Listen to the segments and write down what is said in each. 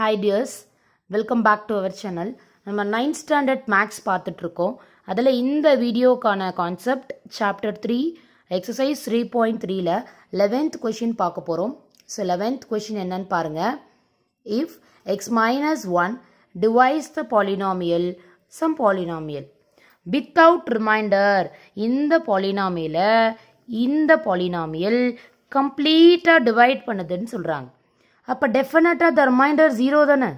Hi dears welcome back to our channel நம்ம ninth standard maths பார்த்துட்ருக்கோம் அதில் இந்த வீடியோக்கான concept chapter three exercise three point த்ரீல லெவன்த் கொஷின் பார்க்க போகிறோம் ஸோ லெவன்த் கொஷின் என்னன்னு பாருங்கள் if X minus one divides the polynomial some polynomial without remainder இந்த பாலினாமியில் இந்த பாலினாமியல் கம்ப்ளீட்டாக டிவைட் பண்ணுதுன்னு சொல்கிறாங்க அப்போ டெஃபினட்டாக த ரிமைண்டர் ஜீரோ தானே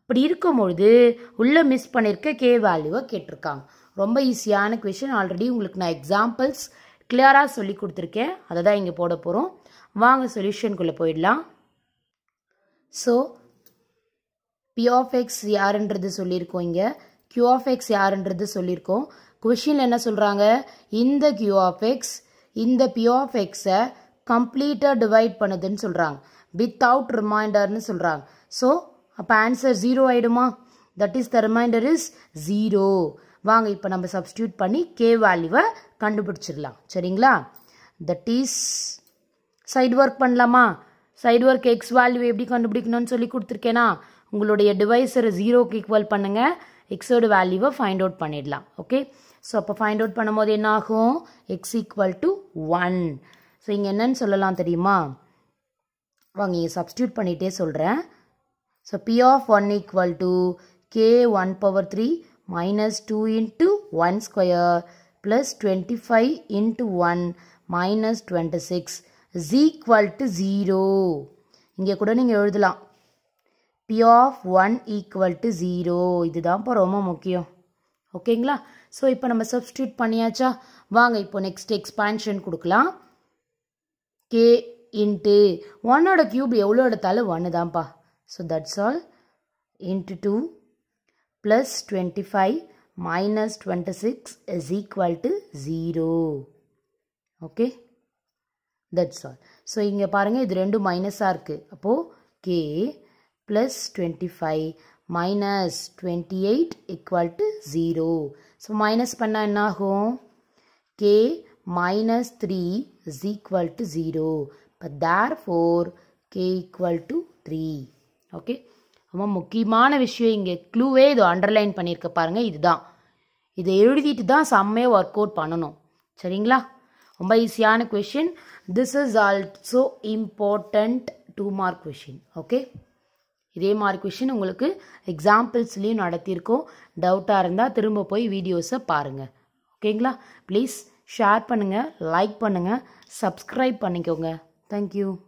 அப்படி இருக்கும்பொழுது உள்ளே மிஸ் பண்ணியிருக்க கே வேல்யூவை கேட்டிருக்காங்க ரொம்ப ஈஸியான கொஷின் ஆல்ரெடி உங்களுக்கு நான் எக்ஸாம்பிள்ஸ் கிளியராக சொல்லி கொடுத்துருக்கேன் அதை தான் இங்கே போட போகிறோம் வாங்க சொல்யூஷனுக்குள்ளே போயிடலாம் ஸோ பி ஆஃப் எக்ஸ் யாருன்றது சொல்லியிருக்கோம் இங்கே கியூ ஆஃப் எக்ஸ் யாருன்றது சொல்லியிருக்கோம் கொஷினில் என்ன சொல்கிறாங்க இந்த கியூ ஆஃப் எக்ஸ் இந்த பிஆஃப்எக்ஸை எக்ஸை கம்ப்ளீட்டாக டிவைட் பண்ணுதுன்னு சொல்கிறாங்க வித்தவுட் ரிமைண்டர்னு சொல்கிறாங்க ஸோ அப்போ ஆன்சர் ஜீரோ ஆகிடுமா that is the remainder is zero வாங்க இப்போ நம்ம சப்ஸ்டியூட் பண்ணி கே வேல்யூவை கண்டுபிடிச்சிடலாம் சரிங்களா தட் இஸ் சைட் ஒர்க் பண்ணலாமா சைடு ஒர்க் எக்ஸ் வேல்யூ எப்படி கண்டுபிடிக்கணும்னு சொல்லி கொடுத்துருக்கேனா உங்களுடைய டிவைஸரை ஜீரோக்கு ஈக்குவல் பண்ணுங்கள் எக்ஸோட வேல்யூவை ஃபைண்ட் அவுட் பண்ணிடலாம் ஓகே ஸோ அப்போ ஃபைண்ட் அவுட் பண்ணும்போது என்ன ஆகும் X equal to one so இங்கே என்னன்னு சொல்லலாம் தெரியுமா வாங்க இங்கே சப்ஸ்டியூட் பண்ணிகிட்டே சொல்கிறேன் so P of one equal to K one power three minus two into one square plus twenty five into one minus twenty six is equal to zero இங்கே கூட நீங்கள் எழுதலாம் P of one equal to zero இதுதான்ப்பா ரொம்ப முக்கியம் ஓகேங்களா so இப்போ நம்ம சப்ஸ்டியூட் பண்ணியாச்சா வாங்க இப்போ நெக்ஸ்ட் எக்ஸ்பான்ஷன் கொடுக்கலாம் கே இன்ட்டு ஒன்னோட க்யூப் எவ்வளோ எடுத்தாலும் ஒன்று தான்ப்பா so that's all into two plus twenty five minus twenty six is equal to zero okay that's all so இங்கே பாருங்கள் இது ரெண்டும் மைனஸாக இருக்குது அப்போது K plus twenty five minus twenty eight equal to zero so minus பண்ணால் என்ன ஆகும் K minus three is equal to zero இப்போ therefore K equal to three okay ரொம்ப முக்கியமான விஷயம் இங்கே க்ளூவே இது அண்டர்லைன் பண்ணியிருக்க பாருங்கள் இதுதான் இதை எழுதிட்டு தான் செம்மையாக ஒர்க் அவுட் பண்ணணும் சரிங்களா ரொம்ப ஈஸியான question this is also important two mark question okay இதே மாதிரி கொஷின் உங்களுக்கு எக்ஸாம்பிள்ஸ்லேயும் நடத்தியிருக்கோம் டவுட்டாக இருந்தால் திரும்ப போய் வீடியோஸை பாருங்கள் ஓகேங்களா ப்ளீஸ் ஷேர் பண்ணுங்கள் லைக் பண்ணுங்கள் சப்ஸ்கிரைப் பண்ணிக்கோங்க Thank you.